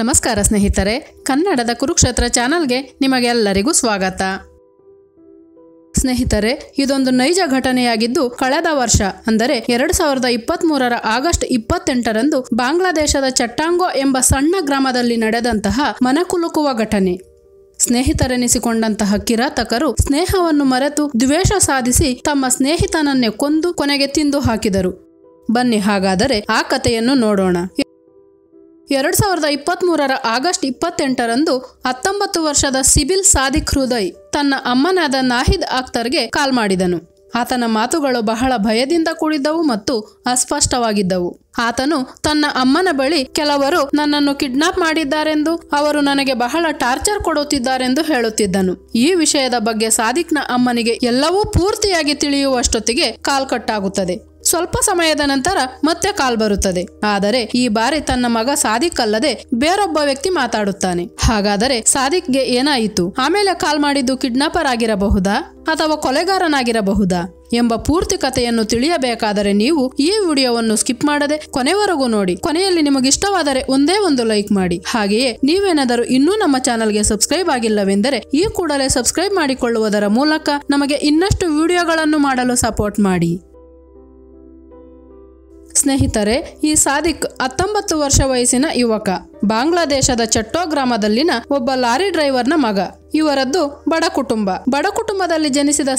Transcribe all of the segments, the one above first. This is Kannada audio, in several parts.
ನಮಸ್ಕಾರ ಸ್ನೇಹಿತರೆ ಕನ್ನಡದ ಕುರುಕ್ಷೇತ್ರ ಚಾನಲ್ಗೆ ನಿಮಗೆಲ್ಲರಿಗೂ ಸ್ವಾಗತ ಸ್ನೇಹಿತರೆ ಇದೊಂದು ನೈಜ ಘಟನೆಯಾಗಿದ್ದು ಕಳೆದ ವರ್ಷ ಅಂದರೆ ಎರಡು ಸಾವಿರದ ಇಪ್ಪತ್ತ್ ಮೂರರ ಆಗಸ್ಟ್ ಇಪ್ಪತ್ತೆಂಟರಂದು ಬಾಂಗ್ಲಾದೇಶದ ಚಟ್ಟಾಂಗೋ ಎಂಬ ಸಣ್ಣ ಗ್ರಾಮದಲ್ಲಿ ನಡೆದಂತಹ ಮನಕುಲುಕುವ ಘಟನೆ ಸ್ನೇಹಿತರೆನಿಸಿಕೊಂಡಂತಹ ಕಿರಾತಕರು ಸ್ನೇಹವನ್ನು ಮರೆತು ದ್ವೇಷ ಸಾಧಿಸಿ ತಮ್ಮ ಸ್ನೇಹಿತನನ್ನೇ ಕೊಂದು ಕೊನೆಗೆ ತಿಂದು ಹಾಕಿದರು ಬನ್ನಿ ಹಾಗಾದರೆ ಆ ಕಥೆಯನ್ನು ನೋಡೋಣ ಎರಡು ಸಾವಿರದ ಇಪ್ಪತ್ತ್ಮೂರರ ಆಗಸ್ಟ್ ಇಪ್ಪತ್ತೆಂಟರಂದು ಹತ್ತೊಂಬತ್ತು ವರ್ಷದ ಸಿಬಿಲ್ ಸಾದಿಕ್ ಹೃದಯ್ ತನ್ನ ಅಮ್ಮನಾದ ನಾಹಿದ್ ಅಖ್ತರ್ಗೆ ಕಾಲ್ ಮಾಡಿದನು ಆತನ ಮಾತುಗಳು ಬಹಳ ಭಯದಿಂದ ಕೂಡಿದ್ದವು ಮತ್ತು ಅಸ್ಪಷ್ಟವಾಗಿದ್ದವು ಆತನು ತನ್ನ ಅಮ್ಮನ ಬಳಿ ಕೆಲವರು ನನ್ನನ್ನು ಕಿಡ್ನಾಪ್ ಮಾಡಿದ್ದಾರೆಂದು ಅವರು ನನಗೆ ಬಹಳ ಟಾರ್ಚರ್ ಕೊಡುತ್ತಿದ್ದಾರೆಂದು ಹೇಳುತ್ತಿದ್ದನು ಈ ವಿಷಯದ ಬಗ್ಗೆ ಸಾದಿಕ್ನ ಅಮ್ಮನಿಗೆ ಎಲ್ಲವೂ ಪೂರ್ತಿಯಾಗಿ ತಿಳಿಯುವಷ್ಟೊತ್ತಿಗೆ ಕಾಲ್ಕಟ್ಟಾಗುತ್ತದೆ ಸ್ವಲ್ಪ ಸಮಯದ ನಂತರ ಮತ್ತೆ ಕಾಲ್ ಬರುತ್ತದೆ ಆದರೆ ಈ ಬಾರಿ ತನ್ನ ಮಗ ಸಾದಿಕ್ ಅಲ್ಲದೆ ಬೇರೊಬ್ಬ ವ್ಯಕ್ತಿ ಮಾತಾಡುತ್ತಾನೆ ಹಾಗಾದರೆ ಸಾದಿಕ್ಗೆ ಏನಾಯಿತು ಆಮೇಲೆ ಕಾಲ್ ಮಾಡಿದ್ದು ಕಿಡ್ನಾಪರ್ ಆಗಿರಬಹುದಾ ಅಥವಾ ಕೊಲೆಗಾರನಾಗಿರಬಹುದಾ ಎಂಬ ಪೂರ್ತಿ ಕಥೆಯನ್ನು ತಿಳಿಯಬೇಕಾದರೆ ನೀವು ಈ ವಿಡಿಯೋವನ್ನು ಸ್ಕಿಪ್ ಮಾಡದೆ ಕೊನೆವರೆಗೂ ನೋಡಿ ಕೊನೆಯಲ್ಲಿ ನಿಮಗಿಷ್ಟವಾದರೆ ಒಂದೇ ಒಂದು ಲೈಕ್ ಮಾಡಿ ಹಾಗೆಯೇ ನೀವೇನಾದರೂ ಇನ್ನೂ ನಮ್ಮ ಚಾನಲ್ಗೆ ಸಬ್ಸ್ಕ್ರೈಬ್ ಆಗಿಲ್ಲವೆಂದರೆ ಈ ಕೂಡಲೇ ಸಬ್ಸ್ಕ್ರೈಬ್ ಮಾಡಿಕೊಳ್ಳುವುದರ ಮೂಲಕ ನಮಗೆ ಇನ್ನಷ್ಟು ವಿಡಿಯೋಗಳನ್ನು ಮಾಡಲು ಸಪೋರ್ಟ್ ಮಾಡಿ ಸ್ನೇಹಿತರೆ ಈ ಸಾದಿಕ್ ಹತ್ತೊಂಬತ್ತು ವರ್ಷ ವಯಸ್ಸಿನ ಯುವಕ ಬಾಂಗ್ಲಾದೇಶದ ಚಟ್ಟೋ ಗ್ರಾಮದಲ್ಲಿನ ಒಬ್ಬ ಲಾರಿ ಡ್ರೈವರ್ನ ಮಗ ಇವರದ್ದು ಬಡ ಕುಟುಂಬ ಬಡ ಕುಟುಂಬದಲ್ಲಿ ಜನಿಸಿದ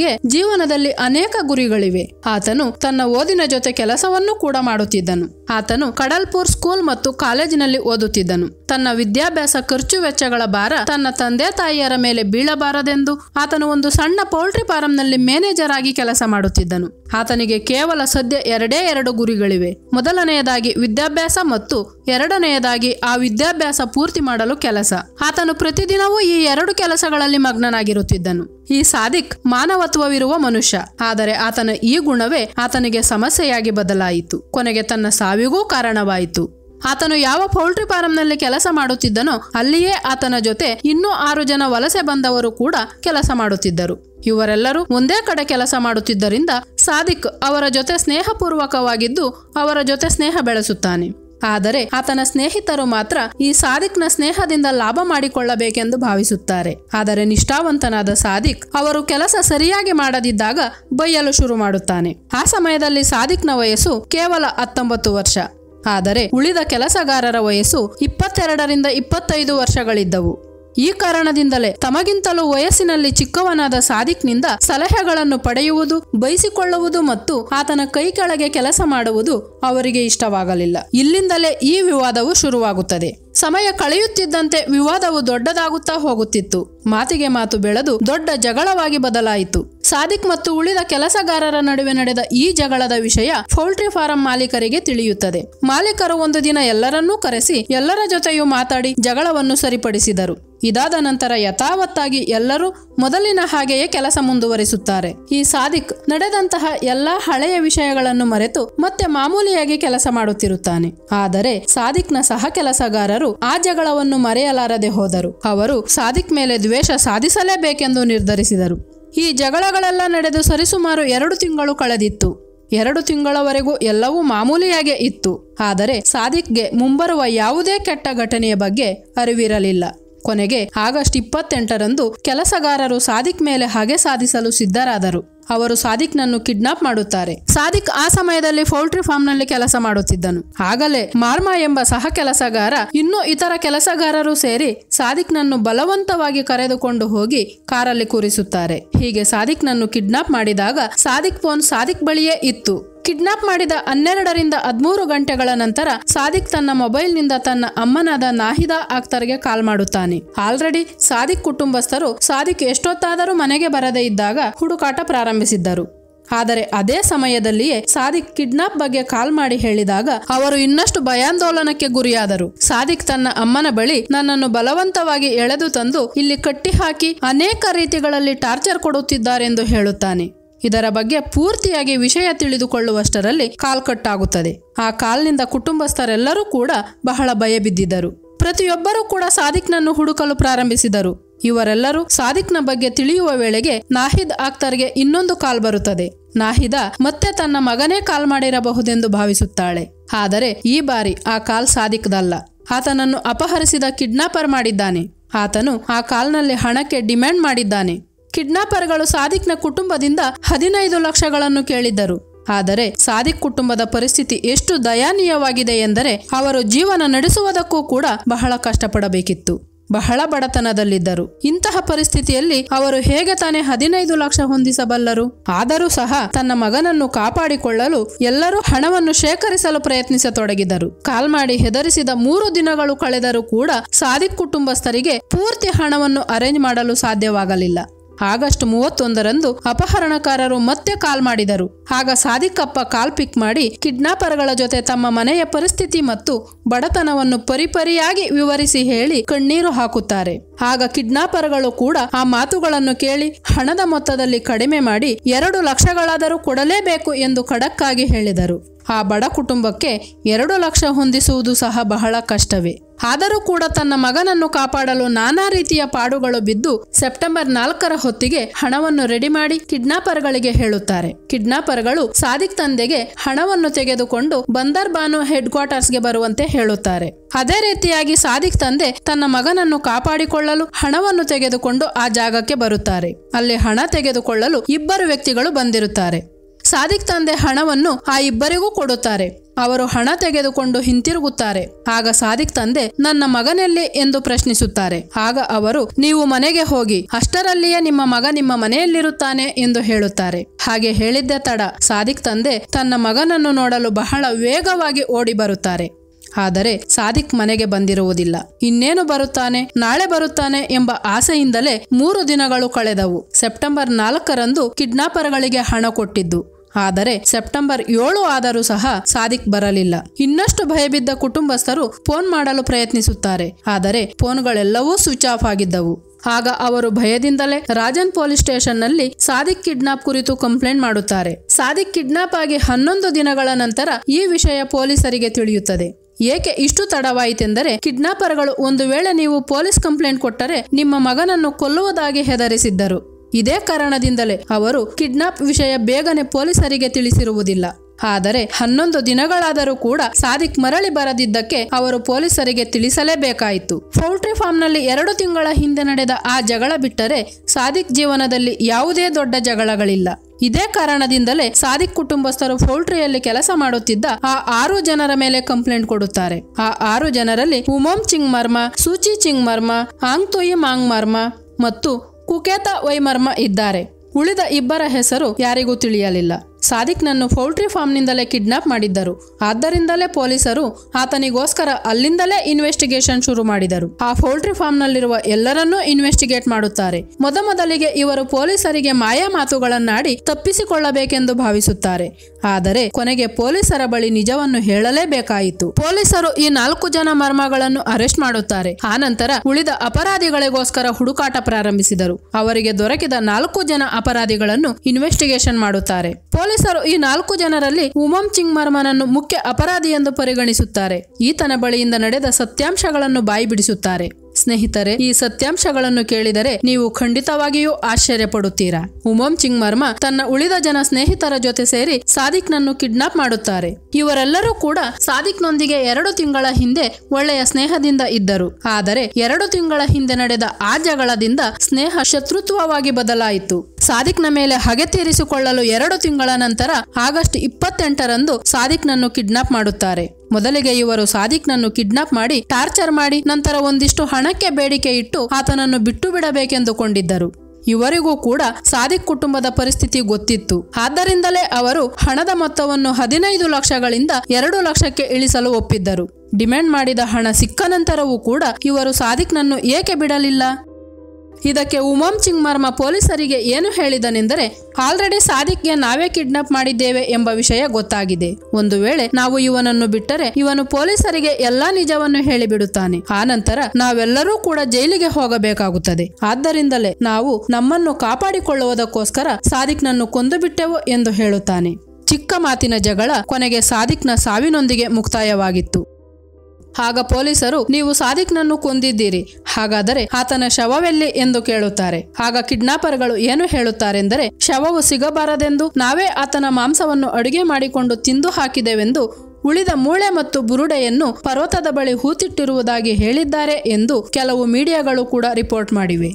ಗೆ ಜೀವನದಲ್ಲಿ ಅನೇಕ ಗುರಿಗಳಿವೆ ಆತನು ತನ್ನ ಓದಿನ ಜೊತೆ ಕೆಲಸವನ್ನು ಕೂಡ ಮಾಡುತ್ತಿದ್ದನು ಆತನು ಕಡಲ್ಪುರ್ ಸ್ಕೂಲ್ ಮತ್ತು ಕಾಲೇಜಿನಲ್ಲಿ ಓದುತ್ತಿದ್ದನು ತನ್ನ ವಿದ್ಯಾಭ್ಯಾಸ ಖರ್ಚು ವೆಚ್ಚಗಳ ಭಾರ ತನ್ನ ತಂದೆ ತಾಯಿಯರ ಮೇಲೆ ಬೀಳಬಾರದೆಂದು ಆತನು ಒಂದು ಸಣ್ಣ ಪೌಲ್ಟ್ರಿ ಫಾರಂನಲ್ಲಿ ಮ್ಯಾನೇಜರ್ ಆಗಿ ಕೆಲಸ ಮಾಡುತ್ತಿದ್ದನು ಆತನಿಗೆ ಕೇವಲ ಸದ್ಯ ಎರಡೇ ಎರಡು ಗುರಿಗಳಿವೆ ಮೊದಲನೆಯದಾಗಿ ವಿದ್ಯಾಭ್ಯಾಸ ಮತ್ತು ಎರಡನೆಯದಾಗಿ ಆ ವಿದ್ಯಾಭ್ಯಾಸ ಪೂರ್ತಿ ಮಾಡಲು ಕೆಲಸ ಆತನು ಪ್ರತಿದಿನವೂ ಈ ಎರಡು ಕೆಲಸಗಳಲ್ಲಿ ಮಗ್ನನಾಗಿರುತ್ತಿದ್ದನು ಈ ಸಾದಿಕ್ ಮಾನವತ್ವವಿರುವ ಮನುಷ್ಯ ಆದರೆ ಆತನ ಈ ಗುಣವೇ ಆತನಿಗೆ ಸಮಸ್ಯೆಯಾಗಿ ಬದಲಾಯಿತು ಕೊನೆಗೆ ತನ್ನ ಸಾವಿಗೂ ಕಾರಣವಾಯಿತು ಆತನು ಯಾವ ಪೌಲ್ಟ್ರಿ ಫಾರಂನಲ್ಲಿ ಕೆಲಸ ಮಾಡುತ್ತಿದ್ದನೋ ಅಲ್ಲಿಯೇ ಆತನ ಜೊತೆ ಇನ್ನೂ ಆರು ಜನ ವಲಸೆ ಬಂದವರು ಕೂಡ ಕೆಲಸ ಮಾಡುತ್ತಿದ್ದರು ಇವರೆಲ್ಲರೂ ಒಂದೇ ಕಡೆ ಕೆಲಸ ಮಾಡುತ್ತಿದ್ದರಿಂದ ಸಾದಿಕ್ ಅವರ ಜೊತೆ ಸ್ನೇಹಪೂರ್ವಕವಾಗಿದ್ದು ಅವರ ಜೊತೆ ಸ್ನೇಹ ಬೆಳೆಸುತ್ತಾನೆ ಆದರೆ ಆತನ ಸ್ನೇಹಿತರು ಮಾತ್ರ ಈ ಸಾದಿಕ್ನ ಸ್ನೇಹದಿಂದ ಲಾಭ ಮಾಡಿಕೊಳ್ಳಬೇಕೆಂದು ಭಾವಿಸುತ್ತಾರೆ ಆದರೆ ನಿಷ್ಠಾವಂತನಾದ ಸಾದಿಕ್ ಅವರು ಕೆಲಸ ಸರಿಯಾಗಿ ಮಾಡದಿದ್ದಾಗ ಬೈಯಲು ಶುರು ಮಾಡುತ್ತಾನೆ ಆ ಸಮಯದಲ್ಲಿ ಸಾದಿಕ್ನ ವಯಸ್ಸು ಕೇವಲ ಹತ್ತೊಂಬತ್ತು ವರ್ಷ ಆದರೆ ಉಳಿದ ಕೆಲಸಗಾರರ ವಯಸ್ಸು ಇಪ್ಪತ್ತೆರಡರಿಂದ ಇಪ್ಪತ್ತೈದು ವರ್ಷಗಳಿದ್ದವು ಈ ಕಾರಣದಿಂದಲೇ ತಮಗಿಂತಲೂ ವಯಸ್ಸಿನಲ್ಲಿ ಚಿಕ್ಕವನಾದ ಸಾದಿಕ್ನಿಂದ ಸಲಹೆಗಳನ್ನು ಪಡೆಯುವುದು ಬಯಸಿಕೊಳ್ಳುವುದು ಮತ್ತು ಆತನ ಕೈ ಕೆಳಗೆ ಕೆಲಸ ಮಾಡುವುದು ಅವರಿಗೆ ಇಷ್ಟವಾಗಲಿಲ್ಲ ಇಲ್ಲಿಂದಲೇ ಈ ವಿವಾದವು ಶುರುವಾಗುತ್ತದೆ ಸಮಯ ಕಳೆಯುತ್ತಿದ್ದಂತೆ ವಿವಾದವು ದೊಡ್ಡದಾಗುತ್ತಾ ಹೋಗುತ್ತಿತ್ತು ಮಾತಿಗೆ ಮಾತು ಬೆಳೆದು ದೊಡ್ಡ ಜಗಳವಾಗಿ ಬದಲಾಯಿತು ಸಾದಿಕ್ ಮತ್ತು ಉಳಿದ ಕೆಲಸಗಾರರ ನಡುವೆ ನಡೆದ ಈ ಜಗಳದ ವಿಷಯ ಪೌಲ್ಟ್ರಿ ಫಾರಂ ಮಾಲೀಕರಿಗೆ ತಿಳಿಯುತ್ತದೆ ಮಾಲೀಕರು ಒಂದು ದಿನ ಎಲ್ಲರನ್ನೂ ಕರೆಸಿ ಎಲ್ಲರ ಜೊತೆಯೂ ಮಾತಾಡಿ ಜಗಳವನ್ನು ಸರಿಪಡಿಸಿದರು ಇದಾದ ನಂತರ ಯಥಾವತ್ತಾಗಿ ಎಲ್ಲರೂ ಮೊದಲಿನ ಹಾಗೆಯೇ ಕೆಲಸ ಮುಂದುವರಿಸುತ್ತಾರೆ ಈ ಸಾದಿಕ್ ನಡೆದಂತಹ ಎಲ್ಲಾ ಹಳೆಯ ವಿಷಯಗಳನ್ನು ಮರೆತು ಮತ್ತೆ ಮಾಮೂಲಿಯಾಗಿ ಕೆಲಸ ಮಾಡುತ್ತಿರುತ್ತಾನೆ ಆದರೆ ಸಾದಿಕ್ನ ಸಹ ಕೆಲಸಗಾರರು ಆ ಜಗಳವನ್ನು ಮರೆಯಲಾರದೆ ಹೋದರು ಅವರು ಸಾದಿಕ್ ಮೇಲೆ ದ್ವೇಷ ಸಾಧಿಸಲೇಬೇಕೆಂದು ನಿರ್ಧರಿಸಿದರು ಈ ಜಗಳಗಳೆಲ್ಲ ನಡೆದು ಸರಿಸುಮಾರು ಎರಡು ತಿಂಗಳು ಕಳೆದಿತ್ತು ಎರಡು ತಿಂಗಳವರೆಗೂ ಎಲ್ಲವೂ ಮಾಮೂಲಿಯಾಗೇ ಇತ್ತು ಆದರೆ ಸಾದಿಕ್ಗೆ ಮುಂಬರುವ ಯಾವುದೇ ಕೆಟ್ಟ ಘಟನೆಯ ಬಗ್ಗೆ ಅರಿವಿರಲಿಲ್ಲ ಕೊನೆಗೆ ಆಗಸ್ಟ್ ಇಪ್ಪತ್ತೆಂಟರಂದು ಕೆಲಸಗಾರರು ಸಾದಿಕ್ ಮೇಲೆ ಹಾಗೆ ಸಾಧಿಸಲು ಸಿದ್ಧರಾದರು ಅವರು ಸಾದಿಕ್ನನ್ನು ಕಿಡ್ನಾಪ್ ಮಾಡುತ್ತಾರೆ ಸಾದಿಕ್ ಆ ಸಮಯದಲ್ಲಿ ಪೌಲ್ಟ್ರಿ ಫಾರ್ಮ್ನಲ್ಲಿ ಕೆಲಸ ಮಾಡುತ್ತಿದ್ದನು ಆಗಲೇ ಮಾರ್ಮಾ ಎಂಬ ಸಹ ಕೆಲಸಗಾರ ಇನ್ನೂ ಇತರ ಕೆಲಸಗಾರರು ಸೇರಿ ಸಾದಿಕ್ನನ್ನು ಬಲವಂತವಾಗಿ ಕರೆದುಕೊಂಡು ಹೋಗಿ ಕಾರಲ್ಲಿ ಕೂರಿಸುತ್ತಾರೆ ಹೀಗೆ ಸಾದಿಕ್ನನ್ನು ಕಿಡ್ನಾಪ್ ಮಾಡಿದಾಗ ಸಾದಿಕ್ ಫೋನ್ ಸಾದಿಕ್ ಬಳಿಯೇ ಇತ್ತು ಕಿಡ್ನಾಪ್ ಮಾಡಿದ ಹನ್ನೆರಡರಿಂದ ಹದಿಮೂರು ಗಂಟೆಗಳ ನಂತರ ಸಾದಿಕ್ ತನ್ನ ಮೊಬೈಲ್ ನಿಂದ ತನ್ನ ಅಮ್ಮನಾದ ನಾಹಿದಾ ಆಖ್ತರ್ಗೆ ಕಾಲ್ ಮಾಡುತ್ತಾನೆ ಆಲ್ರೆಡಿ ಸಾದಿಕ್ ಕುಟುಂಬಸ್ಥರು ಸಾದಿಕ್ ಎಷ್ಟೊತ್ತಾದರೂ ಮನೆಗೆ ಬರದೇ ಇದ್ದಾಗ ಹುಡುಕಾಟ ಪ್ರಾರಂಭಿಸಿದ್ದರು ಆದರೆ ಅದೇ ಸಮಯದಲ್ಲಿಯೇ ಸಾದಿಕ್ ಕಿಡ್ನಾಪ್ ಬಗ್ಗೆ ಕಾಲ್ ಮಾಡಿ ಹೇಳಿದಾಗ ಅವರು ಇನ್ನಷ್ಟು ಭಯಾಂದೋಲನಕ್ಕೆ ಗುರಿಯಾದರು ಸಾದಿಕ್ ತನ್ನ ಅಮ್ಮನ ಬಳಿ ನನ್ನನ್ನು ಬಲವಂತವಾಗಿ ಎಳೆದು ತಂದು ಇಲ್ಲಿ ಕಟ್ಟಿಹಾಕಿ ಅನೇಕ ರೀತಿಗಳಲ್ಲಿ ಟಾರ್ಚರ್ ಕೊಡುತ್ತಿದ್ದಾರೆಂದು ಹೇಳುತ್ತಾನೆ ಇದರ ಬಗ್ಗೆ ಪೂರ್ತಿಯಾಗಿ ವಿಷಯ ತಿಳಿದುಕೊಳ್ಳುವಷ್ಟರಲ್ಲಿ ಕಾಲ್ಕಟ್ಟಾಗುತ್ತದೆ ಆ ಕಾಲ್ನಿಂದ ಕುಟುಂಬಸ್ಥರೆಲ್ಲರೂ ಕೂಡ ಬಹಳ ಭಯ ಬಿದ್ದಿದ್ದರು ಪ್ರತಿಯೊಬ್ಬರೂ ಕೂಡ ಸಾದಿಕ್ನನ್ನು ಹುಡುಕಲು ಪ್ರಾರಂಭಿಸಿದರು ಇವರೆಲ್ಲರೂ ಸಾದಿಕ್ನ ಬಗ್ಗೆ ತಿಳಿಯುವ ವೇಳೆಗೆ ನಾಹಿದ್ ಗೆ ಇನ್ನೊಂದು ಕಾಲ್ ಬರುತ್ತದೆ ನಾಹಿದ ಮತ್ತೆ ತನ್ನ ಮಗನೇ ಕಾಲ್ ಮಾಡಿರಬಹುದೆಂದು ಭಾವಿಸುತ್ತಾಳೆ ಆದರೆ ಈ ಬಾರಿ ಆ ಕಾಲ್ ಸಾದಿಕ್ದಲ್ಲ ಆತನನ್ನು ಅಪಹರಿಸಿದ ಕಿಡ್ನಾಪರ್ ಮಾಡಿದ್ದಾನೆ ಆತನು ಆ ಕಾಲ್ನಲ್ಲಿ ಹಣಕ್ಕೆ ಡಿಮ್ಯಾಂಡ್ ಮಾಡಿದ್ದಾನೆ ಕಿಡ್ನಾಪರ್ಗಳು ಸಾದಿಕ್ನ ಕುಟುಂಬದಿಂದ ಹದಿನೈದು ಲಕ್ಷಗಳನ್ನು ಕೇಳಿದ್ದರು ಆದರೆ ಸಾದಿಕ್ ಕುಟುಂಬದ ಪರಿಸ್ಥಿತಿ ಎಷ್ಟು ದಯಾನೀಯವಾಗಿದೆ ಎಂದರೆ ಅವರು ಜೀವನ ನಡೆಸುವುದಕ್ಕೂ ಕೂಡ ಬಹಳ ಕಷ್ಟಪಡಬೇಕಿತ್ತು ಬಹಳ ಬಡತನದಲ್ಲಿದ್ದರು ಇಂತಹ ಪರಿಸ್ಥಿತಿಯಲ್ಲಿ ಅವರು ಹೇಗೆ ತಾನೇ ಹದಿನೈದು ಲಕ್ಷ ಹೊಂದಿಸಬಲ್ಲರು ಆದರೂ ಸಹ ತನ್ನ ಮಗನನ್ನು ಕಾಪಾಡಿಕೊಳ್ಳಲು ಎಲ್ಲರೂ ಹಣವನ್ನು ಶೇಖರಿಸಲು ಪ್ರಯತ್ನಿಸತೊಡಗಿದರು ಕಾಲ್ ಮಾಡಿ ಹೆದರಿಸಿದ ಮೂರು ದಿನಗಳು ಕಳೆದರೂ ಕೂಡ ಸಾದಿಕ್ ಕುಟುಂಬಸ್ಥರಿಗೆ ಪೂರ್ತಿ ಹಣವನ್ನು ಅರೇಂಜ್ ಮಾಡಲು ಸಾಧ್ಯವಾಗಲಿಲ್ಲ ಆಗಸ್ಟ್ ಮೂವತ್ತೊಂದರಂದು ಅಪಹರಣಕಾರರು ಮತ್ತೆ ಕಾಲ್ ಮಾಡಿದರು ಆಗ ಸಾದಿಕಪ್ಪ ಕಾಲ್ ಪಿಕ್ ಮಾಡಿ ಕಿಡ್ನಾಪರ್ಗಳ ಜೊತೆ ತಮ್ಮ ಮನೆಯ ಪರಿಸ್ಥಿತಿ ಮತ್ತು ಬಡತನವನ್ನು ಪರಿಪರಿಯಾಗಿ ವಿವರಿಸಿ ಹೇಳಿ ಕಣ್ಣೀರು ಹಾಕುತ್ತಾರೆ ಆಗ ಕಿಡ್ನಾಪರ್ಗಳು ಕೂಡ ಆ ಮಾತುಗಳನ್ನು ಕೇಳಿ ಹಣದ ಮೊತ್ತದಲ್ಲಿ ಕಡಿಮೆ ಮಾಡಿ ಎರಡು ಲಕ್ಷಗಳಾದರೂ ಕೊಡಲೇಬೇಕು ಎಂದು ಖಡಕ್ಕಾಗಿ ಹೇಳಿದರು ಆ ಬಡ ಕುಟುಂಬಕ್ಕೆ ಎರಡು ಲಕ್ಷ ಹೊಂದಿಸುವುದು ಸಹ ಬಹಳ ಕಷ್ಟವೇ ಆದರೂ ಕೂಡ ತನ್ನ ಮಗನನ್ನು ಕಾಪಾಡಲು ನಾನಾ ರೀತಿಯ ಪಾಡುಗಳು ಬಿದ್ದು ಸೆಪ್ಟೆಂಬರ್ ನಾಲ್ಕರ ಹೊತ್ತಿಗೆ ಹಣವನ್ನು ರೆಡಿ ಮಾಡಿ ಕಿಡ್ನಾಪರ್ಗಳಿಗೆ ಹೇಳುತ್ತಾರೆ ಕಿಡ್ನಾಪರ್ಗಳು ಸಾದಿಕ್ ತಂದೆಗೆ ಹಣವನ್ನು ತೆಗೆದುಕೊಂಡು ಬಂದರ್ ಬಾನು ಹೆಡ್ ಕ್ವಾರ್ಟರ್ಸ್ಗೆ ಬರುವಂತೆ ಹೇಳುತ್ತಾರೆ ಅದೇ ರೀತಿಯಾಗಿ ಸಾದಿಕ್ ತಂದೆ ತನ್ನ ಮಗನನ್ನು ಕಾಪಾಡಿಕೊಳ್ಳಲು ಹಣವನ್ನು ತೆಗೆದುಕೊಂಡು ಆ ಜಾಗಕ್ಕೆ ಬರುತ್ತಾರೆ ಅಲ್ಲಿ ಹಣ ತೆಗೆದುಕೊಳ್ಳಲು ಇಬ್ಬರು ವ್ಯಕ್ತಿಗಳು ಬಂದಿರುತ್ತಾರೆ ಸಾದಿಕ್ ತಂದೆ ಹಣವನ್ನು ಆ ಇಬ್ಬರಿಗೂ ಕೊಡುತ್ತಾರೆ ಅವರು ಹಣ ತೆಗೆದುಕೊಂಡು ಹಿಂತಿರುಗುತ್ತಾರೆ ಆಗ ಸಾದಿಕ್ ತಂದೆ ನನ್ನ ಮಗನೆಲ್ಲಿ ಎಂದು ಪ್ರಶ್ನಿಸುತ್ತಾರೆ ಆಗ ಅವರು ನೀವು ಮನೆಗೆ ಹೋಗಿ ಅಷ್ಟರಲ್ಲಿಯೇ ನಿಮ್ಮ ಮಗ ನಿಮ್ಮ ಮನೆಯಲ್ಲಿರುತ್ತಾನೆ ಎಂದು ಹೇಳುತ್ತಾರೆ ಹಾಗೆ ಹೇಳಿದ್ದ ತಡ ಸಾದಿಕ್ ತಂದೆ ತನ್ನ ಮಗನನ್ನು ನೋಡಲು ಬಹಳ ವೇಗವಾಗಿ ಓಡಿ ಬರುತ್ತಾರೆ ಆದರೆ ಸಾದಿಕ್ ಮನೆಗೆ ಬಂದಿರುವುದಿಲ್ಲ ಇನ್ನೇನು ಬರುತ್ತಾನೆ ನಾಳೆ ಬರುತ್ತಾನೆ ಎಂಬ ಆಸೆಯಿಂದಲೇ ಮೂರು ದಿನಗಳು ಕಳೆದವು ಸೆಪ್ಟೆಂಬರ್ ನಾಲ್ಕರಂದು ಕಿಡ್ನಾಪರ್ಗಳಿಗೆ ಹಣ ಕೊಟ್ಟಿದ್ದು ಆದರೆ ಸೆಪ್ಟೆಂಬರ್ ಏಳು ಆದರೂ ಸಹ ಸಾದಿಕ್ ಬರಲಿಲ್ಲ ಇನ್ನಷ್ಟು ಭಯಬಿದ್ದ ಕುಟುಂಬಸ್ಥರು ಫೋನ್ ಮಾಡಲು ಪ್ರಯತ್ನಿಸುತ್ತಾರೆ ಆದರೆ ಫೋನ್ಗಳೆಲ್ಲವೂ ಸ್ವಿಚ್ ಆಫ್ ಆಗಿದ್ದವು ಆಗ ಅವರು ಭಯದಿಂದಲೇ ರಾಜನ್ ಪೊಲೀಸ್ ಸ್ಟೇಷನ್ ನಲ್ಲಿ ಸಾದಿಕ್ ಕಿಡ್ನಾಪ್ ಕುರಿತು ಕಂಪ್ಲೇಂಟ್ ಮಾಡುತ್ತಾರೆ ಸಾದಿಕ್ ಕಿಡ್ನಾಪ್ ಆಗಿ ಹನ್ನೊಂದು ದಿನಗಳ ನಂತರ ಈ ವಿಷಯ ಪೊಲೀಸರಿಗೆ ತಿಳಿಯುತ್ತದೆ ಏಕೆ ಇಷ್ಟು ತಡವಾಯಿತೆಂದರೆ ಕಿಡ್ನಾಪರ್ಗಳು ಒಂದು ವೇಳೆ ನೀವು ಪೊಲೀಸ್ ಕಂಪ್ಲೇಂಟ್ ಕೊಟ್ಟರೆ ನಿಮ್ಮ ಮಗನನ್ನು ಕೊಲ್ಲುವುದಾಗಿ ಹೆದರಿಸಿದ್ದರು ಇದೇ ಕಾರಣದಿಂದಲೇ ಅವರು ಕಿಡ್ನಾಪ್ ವಿಷಯ ಬೇಗನೆ ಪೊಲೀಸರಿಗೆ ತಿಳಿಸಿರುವುದಿಲ್ಲ ಆದರೆ ಹನ್ನೊಂದು ದಿನಗಳಾದರೂ ಕೂಡ ಸಾದಿಕ್ ಮರಳಿ ಬರದಿದ್ದಕ್ಕೆ ಅವರು ಪೊಲೀಸರಿಗೆ ತಿಳಿಸಲೇಬೇಕಾಯಿತು ಪೌಲ್ಟ್ರಿ ಫಾರ್ಮ್ನಲ್ಲಿ ಎರಡು ತಿಂಗಳ ಹಿಂದೆ ನಡೆದ ಆ ಜಗಳ ಬಿಟ್ಟರೆ ಸಾದಿಕ್ ಜೀವನದಲ್ಲಿ ಯಾವುದೇ ದೊಡ್ಡ ಜಗಳಗಳಿಲ್ಲ ಇದೇ ಕಾರಣದಿಂದಲೇ ಸಾದಿಕ್ ಕುಟುಂಬಸ್ಥರು ಪೌಲ್ಟ್ರಿಯಲ್ಲಿ ಕೆಲಸ ಮಾಡುತ್ತಿದ್ದ ಆ ಆರು ಜನರ ಮೇಲೆ ಕಂಪ್ಲೇಂಟ್ ಕೊಡುತ್ತಾರೆ ಆ ಆರು ಜನರಲ್ಲಿ ಉಮೋಮ್ ಚಿಂಗ್ ಮರ್ಮ ಸೂಚಿ ಚಿಂಗ್ ಮರ್ಮ ಆಂಗ್ ತುಯಿ ಮಾಂಗ್ ಮರ್ಮ ಮತ್ತು ಕುಕೇತ ವೈಮರ್ಮ ಇದ್ದಾರೆ ಉಳಿದ ಇಬ್ಬರ ಹೆಸರು ಯಾರಿಗೂ ತಿಳಿಯಲಿಲ್ಲ ಸಾದಿಕ್ನನ್ನು ಪೌಲ್ಟ್ರಿ ನಿಂದಲೇ ಕಿಡ್ನಾಪ್ ಮಾಡಿದ್ದರು ಆದ್ದರಿಂದಲೇ ಪೊಲೀಸರು ಆತನಿಗೋಸ್ಕರ ಅಲ್ಲಿಂದಲೇ ಇನ್ವೆಸ್ಟಿಗೇಷನ್ ಶುರು ಮಾಡಿದರು ಆ ಪೌಲ್ಟ್ರಿ ಫಾರ್ಮ್ನಲ್ಲಿರುವ ಎಲ್ಲರನ್ನೂ ಇನ್ವೆಸ್ಟಿಗೇಟ್ ಮಾಡುತ್ತಾರೆ ಮೊದಮೊದಲಿಗೆ ಇವರು ಪೊಲೀಸರಿಗೆ ಮಾಯಾ ಮಾತುಗಳನ್ನಾಡಿ ತಪ್ಪಿಸಿಕೊಳ್ಳಬೇಕೆಂದು ಭಾವಿಸುತ್ತಾರೆ ಆದರೆ ಕೊನೆಗೆ ಪೊಲೀಸರ ಬಳಿ ನಿಜವನ್ನು ಹೇಳಲೇಬೇಕಾಯಿತು ಪೊಲೀಸರು ಈ ನಾಲ್ಕು ಜನ ಮರ್ಮಗಳನ್ನು ಅರೆಸ್ಟ್ ಮಾಡುತ್ತಾರೆ ಆನಂತರ ಉಳಿದ ಅಪರಾಧಿಗಳಿಗೋಸ್ಕರ ಹುಡುಕಾಟ ಪ್ರಾರಂಭಿಸಿದರು ಅವರಿಗೆ ದೊರಕಿದ ನಾಲ್ಕು ಜನ ಅಪರಾಧಿಗಳನ್ನು ಇನ್ವೆಸ್ಟಿಗೇಷನ್ ಮಾಡುತ್ತಾರೆ ಪೊಲೀಸ್ ಪೊಲೀಸರು ಈ ನಾಲ್ಕು ಜನರಲ್ಲಿ ಉಮಂ ಮರ್ಮನನ್ನು ಮುಖ್ಯ ಅಪರಾಧಿ ಎಂದು ಪರಿಗಣಿಸುತ್ತಾರೆ ಈತನ ಬಳಿಯಿಂದ ನಡೆದ ಸತ್ಯಾಂಶಗಳನ್ನು ಬಾಯಿಬಿಡಿಸುತ್ತಾರೆ. ಸ್ನೇಹಿತರೆ ಈ ಸತ್ಯಾಂಶಗಳನ್ನು ಕೇಳಿದರೆ ನೀವು ಖಂಡಿತವಾಗಿಯೂ ಆಶ್ಚರ್ಯ ಪಡುತ್ತೀರಾ ಉಮೋಮ್ ಚಿಂಗ್ ಮರ್ಮ ತನ್ನ ಉಳಿದ ಜನ ಸ್ನೇಹಿತರ ಜೊತೆ ಸೇರಿ ಸಾದಿಕ್ ನನ್ನು ಕಿಡ್ನಾಪ್ ಮಾಡುತ್ತಾರೆ ಇವರೆಲ್ಲರೂ ಕೂಡ ಸಾದಿಕ್ ನೊಂದಿಗೆ ಎರಡು ತಿಂಗಳ ಹಿಂದೆ ಒಳ್ಳೆಯ ಸ್ನೇಹದಿಂದ ಇದ್ದರು ಆದರೆ ಎರಡು ತಿಂಗಳ ಹಿಂದೆ ನಡೆದ ಆ ಜಗಳದಿಂದ ಸ್ನೇಹ ಶತ್ರುತ್ವವಾಗಿ ಬದಲಾಯಿತು ಸಾದಿಕ್ನ ಮೇಲೆ ಹಗೆ ತೀರಿಸಿಕೊಳ್ಳಲು ಎರಡು ತಿಂಗಳ ನಂತರ ಆಗಸ್ಟ್ ಇಪ್ಪತ್ತೆಂಟರಂದು ಸಾದಿಕ್ನನ್ನು ಕಿಡ್ನಾಪ್ ಮಾಡುತ್ತಾರೆ ಮೊದಲಿಗೆ ಇವರು ಸಾದಿಕ್ನನ್ನು ಕಿಡ್ನಾಪ್ ಮಾಡಿ ಟಾರ್ಚರ್ ಮಾಡಿ ನಂತರ ಒಂದಿಷ್ಟು ಹಣಕ್ಕೆ ಬೇಡಿಕೆ ಇಟ್ಟು ಆತನನ್ನು ಬಿಟ್ಟು ಬಿಡಬೇಕೆಂದುಕೊಂಡಿದ್ದರು ಇವರಿಗೂ ಕೂಡ ಸಾದಿಕ್ ಕುಟುಂಬದ ಪರಿಸ್ಥಿತಿ ಗೊತ್ತಿತ್ತು ಆದ್ದರಿಂದಲೇ ಅವರು ಹಣದ ಮೊತ್ತವನ್ನು ಹದಿನೈದು ಲಕ್ಷಗಳಿಂದ ಎರಡು ಲಕ್ಷಕ್ಕೆ ಇಳಿಸಲು ಒಪ್ಪಿದ್ದರು ಡಿಮ್ಯಾಂಡ್ ಮಾಡಿದ ಹಣ ಸಿಕ್ಕ ನಂತರವೂ ಕೂಡ ಇವರು ಸಾದಿಕ್ನನ್ನು ಏಕೆ ಬಿಡಲಿಲ್ಲ ಇದಕ್ಕೆ ಉಮಾಮ್ ಚಿಂಗ್ಮರ್ಮ ಪೊಲೀಸರಿಗೆ ಏನು ಹೇಳಿದನೆಂದರೆ ಆಲ್ರೆಡಿ ಸಾದಿಕ್ಗೆ ನಾವೇ ಕಿಡ್ನಾಪ್ ಮಾಡಿದ್ದೇವೆ ಎಂಬ ವಿಷಯ ಗೊತ್ತಾಗಿದೆ ಒಂದು ವೇಳೆ ನಾವು ಇವನನ್ನು ಬಿಟ್ಟರೆ ಇವನು ಪೊಲೀಸರಿಗೆ ಎಲ್ಲಾ ನಿಜವನ್ನು ಹೇಳಿಬಿಡುತ್ತಾನೆ ಆ ನಂತರ ನಾವೆಲ್ಲರೂ ಕೂಡ ಜೈಲಿಗೆ ಹೋಗಬೇಕಾಗುತ್ತದೆ ಆದ್ದರಿಂದಲೇ ನಾವು ನಮ್ಮನ್ನು ಕಾಪಾಡಿಕೊಳ್ಳುವುದಕ್ಕೋಸ್ಕರ ಸಾದಿಕ್ನನ್ನು ಕೊಂದು ಬಿಟ್ಟೆವು ಎಂದು ಹೇಳುತ್ತಾನೆ ಚಿಕ್ಕ ಮಾತಿನ ಜಗಳ ಕೊನೆಗೆ ಸಾದಿಕ್ನ ಸಾವಿನೊಂದಿಗೆ ಮುಕ್ತಾಯವಾಗಿತ್ತು ಆಗ ಪೊಲೀಸರು ನೀವು ಸಾದಿಕ್ನನ್ನು ಕೊಂದಿದ್ದೀರಿ ಹಾಗಾದರೆ ಆತನ ಶವವೆಲ್ಲಿ ಎಂದು ಕೇಳುತ್ತಾರೆ ಆಗ ಕಿಡ್ನಾಪರ್ಗಳು ಏನು ಹೇಳುತ್ತಾರೆಂದರೆ ಶವವು ಸಿಗಬಾರದೆಂದು ನಾವೇ ಆತನ ಮಾಂಸವನ್ನು ಅಡುಗೆ ಮಾಡಿಕೊಂಡು ತಿಂದು ಹಾಕಿದೆವೆಂದು ಉಳಿದ ಮೂಳೆ ಮತ್ತು ಬುರುಡೆಯನ್ನು ಪರ್ವತದ ಬಳಿ ಹೂತಿಟ್ಟಿರುವುದಾಗಿ ಹೇಳಿದ್ದಾರೆ ಎಂದು ಕೆಲವು ಮೀಡಿಯಾಗಳು ಕೂಡ ರಿಪೋರ್ಟ್ ಮಾಡಿವೆ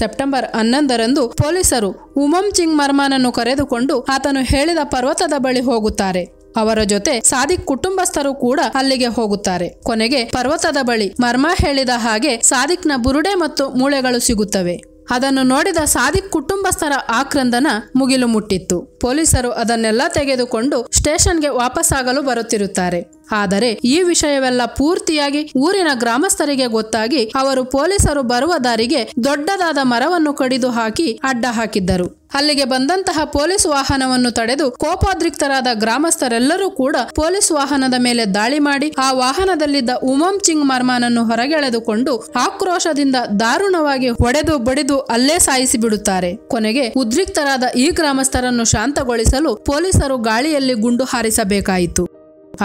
ಸೆಪ್ಟೆಂಬರ್ ಹನ್ನೊಂದರಂದು ಪೊಲೀಸರು ಉಮಂ ಚಿಂಗ್ ಮರ್ಮಾನನ್ನು ಕರೆದುಕೊಂಡು ಆತನು ಹೇಳಿದ ಪರ್ವತದ ಬಳಿ ಹೋಗುತ್ತಾರೆ ಅವರ ಜೊತೆ ಸಾದಿಕ್ ಕುಟುಂಬಸ್ಥರು ಕೂಡ ಅಲ್ಲಿಗೆ ಹೋಗುತ್ತಾರೆ ಕೊನೆಗೆ ಪರ್ವತದ ಬಳಿ ಮರ್ಮ ಹೇಳಿದ ಹಾಗೆ ಸಾದಿಕ್ನ ಬುರುಡೆ ಮತ್ತು ಮೂಳೆಗಳು ಸಿಗುತ್ತವೆ ಅದನ್ನು ನೋಡಿದ ಸಾದಿಕ್ ಕುಟುಂಬಸ್ಥರ ಆಕ್ರಂದನ ಮುಗಿಲು ಮುಟ್ಟಿತ್ತು ಪೊಲೀಸರು ಅದನ್ನೆಲ್ಲ ತೆಗೆದುಕೊಂಡು ಸ್ಟೇಷನ್ಗೆ ವಾಪಸ್ಸಾಗಲು ಬರುತ್ತಿರುತ್ತಾರೆ ಆದರೆ ಈ ವಿಷಯವೆಲ್ಲ ಪೂರ್ತಿಯಾಗಿ ಊರಿನ ಗ್ರಾಮಸ್ಥರಿಗೆ ಗೊತ್ತಾಗಿ ಅವರು ಪೊಲೀಸರು ಬರುವ ದಾರಿಗೆ ದೊಡ್ಡದಾದ ಮರವನ್ನು ಕಡಿದು ಹಾಕಿ ಅಡ್ಡ ಹಾಕಿದ್ದರು ಅಲ್ಲಿಗೆ ಬಂದಂತಹ ಪೊಲೀಸ್ ವಾಹನವನ್ನು ತಡೆದು ಕೋಪಾದ್ರಿಕ್ತರಾದ ಗ್ರಾಮಸ್ಥರೆಲ್ಲರೂ ಕೂಡ ಪೊಲೀಸ್ ವಾಹನದ ಮೇಲೆ ದಾಳಿ ಮಾಡಿ ಆ ವಾಹನದಲ್ಲಿದ್ದ ಉಮಂ ಚಿಂಗ್ ಮರ್ಮಾನನ್ನು ಹೊರಗೆಳೆದುಕೊಂಡು ಆಕ್ರೋಶದಿಂದ ದಾರುಣವಾಗಿ ಹೊಡೆದು ಬಡಿದು ಅಲ್ಲೇ ಸಾಯಿಸಿ ಬಿಡುತ್ತಾರೆ ಕೊನೆಗೆ ಉದ್ರಿಕ್ತರಾದ ಈ ಗ್ರಾಮಸ್ಥರನ್ನು ಶಾಂತಗೊಳಿಸಲು ಪೊಲೀಸರು ಗಾಳಿಯಲ್ಲಿ ಗುಂಡು ಹಾರಿಸಬೇಕಾಯಿತು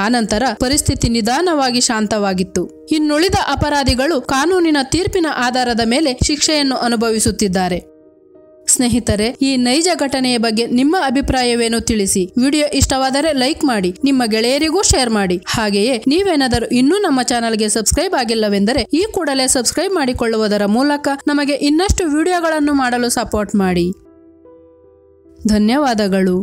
ಆನಂತರ ಪರಿಸ್ಥಿತಿ ನಿಧಾನವಾಗಿ ಶಾಂತವಾಗಿತ್ತು ಇನ್ನುಳಿದ ಅಪರಾಧಿಗಳು ಕಾನೂನಿನ ತೀರ್ಪಿನ ಆಧಾರದ ಮೇಲೆ ಶಿಕ್ಷೆಯನ್ನು ಅನುಭವಿಸುತ್ತಿದ್ದಾರೆ ಸ್ನೇಹಿತರೆ ಈ ನೈಜ ಘಟನೆಯ ಬಗ್ಗೆ ನಿಮ್ಮ ಅಭಿಪ್ರಾಯವೇನು ತಿಳಿಸಿ ವಿಡಿಯೋ ಇಷ್ಟವಾದರೆ ಲೈಕ್ ಮಾಡಿ ನಿಮ್ಮ ಗೆಳೆಯರಿಗೂ ಶೇರ್ ಮಾಡಿ ಹಾಗೆಯೇ ನೀವೇನಾದರೂ ಇನ್ನೂ ನಮ್ಮ ಚಾನಲ್ಗೆ ಸಬ್ಸ್ಕ್ರೈಬ್ ಆಗಿಲ್ಲವೆಂದರೆ ಈ ಕೂಡಲೇ ಸಬ್ಸ್ಕ್ರೈಬ್ ಮಾಡಿಕೊಳ್ಳುವುದರ ಮೂಲಕ ನಮಗೆ ಇನ್ನಷ್ಟು ವಿಡಿಯೋಗಳನ್ನು ಮಾಡಲು ಸಪೋರ್ಟ್ ಮಾಡಿ ಧನ್ಯವಾದಗಳು